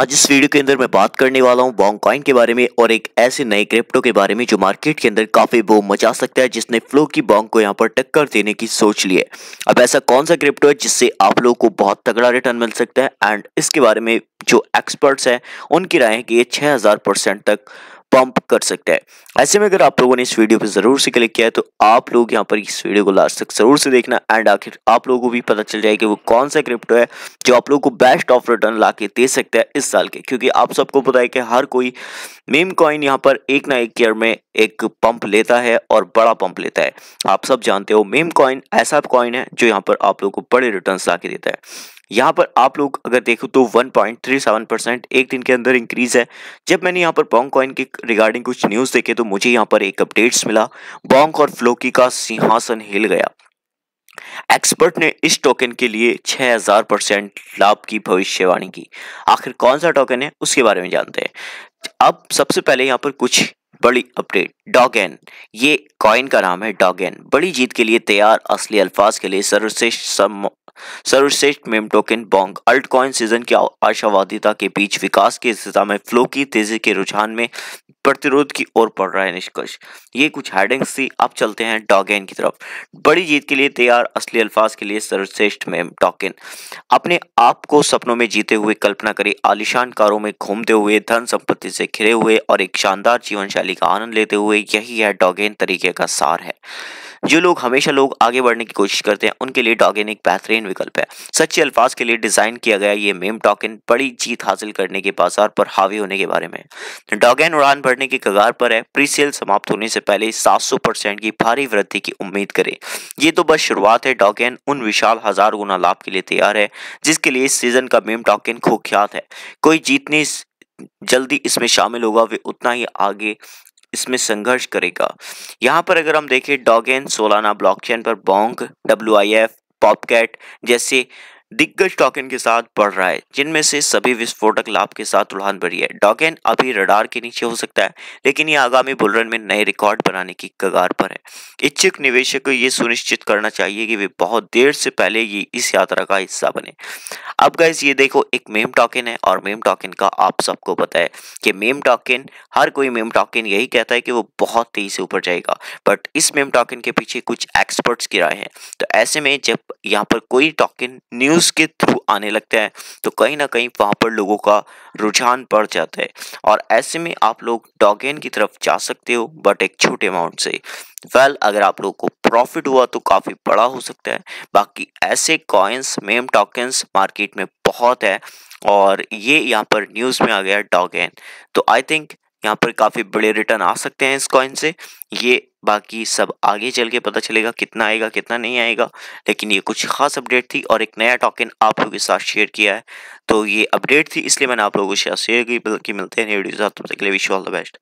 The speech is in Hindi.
आज इस वीडियो के अंदर मैं बात करने वाला हूं बॉन्ग कॉइन के बारे में और एक ऐसे नए क्रिप्टो के बारे में जो मार्केट के अंदर काफी बो मचा सकता है जिसने फ्लो की बॉन्ग को यहां पर टक्कर देने की सोच ली है अब ऐसा कौन सा क्रिप्टो है जिससे आप लोगों को बहुत तगड़ा रिटर्न मिल सकता है एंड इसके बारे में जो एक्सपर्ट्स हैं उनकी राय है कि ये 6000 परसेंट तक पंप कर सकता है ऐसे में अगर आप लोगों ने इस वीडियो पर ज़रूर से क्लिक किया है तो आप लोग यहाँ पर इस वीडियो को लास्ट तक ज़रूर से देखना एंड आखिर आप लोगों को भी पता चल जाए कि वो कौन सा क्रिप्टो है जो आप लोगों को बेस्ट ऑफ रिटर्न ला के दे सकता है इस साल के क्योंकि आप सबको पता है कि हर कोई मेम कॉइन यहाँ पर एक ना एक ईयर में एक पंप लेता है और बड़ा पंप लेता है आप सब जानते हो मेम कॉइन ऐसा कॉइन है जो यहाँ पर आप लोग को बड़े रिटर्न ला के देता है यहाँ पर आप लोग अगर देखो तो 1.37 परसेंट एक दिन के अंदर इंक्रीज है जब मैंने यहाँ पर बॉन्ग कॉइन के रिगार्डिंग कुछ न्यूज़ देखे तो मुझे यहाँ पर एक अपडेट्स मिला बॉन्ग और फ्लोकी का सिंहासन हिल गया एक्सपर्ट ने इस टोकन के लिए 6000 परसेंट लाभ की भविष्यवाणी की आखिर कौन सा टोकन है उसके बारे में जानते हैं अब सबसे पहले यहाँ पर कुछ बड़ी अपडेट डॉगेन ये कॉइन का नाम है डॉगेन बड़ी जीत के लिए तैयार असली अल्फाज के लिए सर्वश्रेष्ठ सम सर्वश्रेष्ठ meme token Bong altcoin season की आशावादिता के बीच विकास की स्थिति में फ्लो की तेजी के रुझान में प्रतिरोध की ओर पड़ रहा है निष्कर्ष ये कुछ हेडिंग्स थी अब चलते हैं डॉगेन की तरफ बड़ी जीत के लिए तैयार असली अल्फाज के लिए सर्वश्रेष्ठ में टॉकिन अपने आप को सपनों में जीते हुए कल्पना करें आलिशान कारों में घूमते हुए धन संपत्ति से घिरे हुए और एक शानदार जीवन शैली का आनंद लेते हुए यही है डॉगेन तरीके का सार है जो लोग हमेशा लोग आगे बढ़ने की कोशिश करते हैं उनके लिए डॉगिन एक बेहतरीन विकल्प है सच्चे अल्फाज के लिए डिज़ाइन किया गया ये मेम टॉकिन बड़ी जीत हासिल करने के बाजार पर हावी होने के बारे में डॉगेन उड़ान भरने के कगार पर है प्री सेल समाप्त होने से पहले सात की भारी वृद्धि की उम्मीद करें ये तो बस शुरुआत है डॉगेन उन विशाल हजार गुना लाभ के लिए तैयार है जिसके लिए इस सीजन का मेम टॉकिन खुख्यात है कोई जीतने जल्दी इसमें शामिल होगा वे उतना ही आगे इसमें संघर्ष करेगा यहाँ पर अगर हम देखें डॉगेन सोलाना ब्लॉकचेन पर Bong W I F Popcat जैसे दिग्गज डॉकेन के साथ बढ़ रहा है जिनमें से सभी विस्फोटक लाभ के साथ उड़ान भरी है डॉकेन अभी रडार के नीचे हो सकता है लेकिन ये आगामी बुलरन में नए रिकॉर्ड बनाने की कगार पर है इच्छुक निवेशक को ये सुनिश्चित करना चाहिए कि वे बहुत देर से पहले ये इस यात्रा का हिस्सा बने अब गैस ये देखो एक मेम टॉकन है और मेम टॉकन का आप सबको पता है कि मेम टॉकन हर कोई मेम टॉकन यही कहता है कि वो बहुत तेजी से ऊपर जाएगा बट इस मेम टॉकन के पीछे कुछ एक्सपर्ट्स की राय है तो ऐसे में जब यहाँ पर कोई टॉकन न्यूज न्यूज़ के थ्रू आने लगते हैं तो कहीं ना कहीं वहाँ पर लोगों का रुझान बढ़ जाता है और ऐसे में आप लोग डॉगेन की तरफ जा सकते हो बट एक छोटे अमाउंट से वेल well, अगर आप लोगों को प्रॉफिट हुआ तो काफ़ी बड़ा हो सकता है बाकी ऐसे कॉइन्स मेम टॉकन्स मार्केट में बहुत है और ये यहाँ पर न्यूज़ में आ गया डॉगेन तो आई थिंक यहाँ पर काफ़ी बड़े रिटर्न आ सकते हैं इस कॉइन से ये बाकी सब आगे चल के पता चलेगा कितना आएगा कितना नहीं आएगा लेकिन ये कुछ खास अपडेट थी और एक नया टॉकन आप लोगों के साथ शेयर किया है तो ये अपडेट थी इसलिए मैंने आप लोगों के साथ शेयर की बल्कि मिलते हैं तब तक के लिए विश ऑल द बेस्ट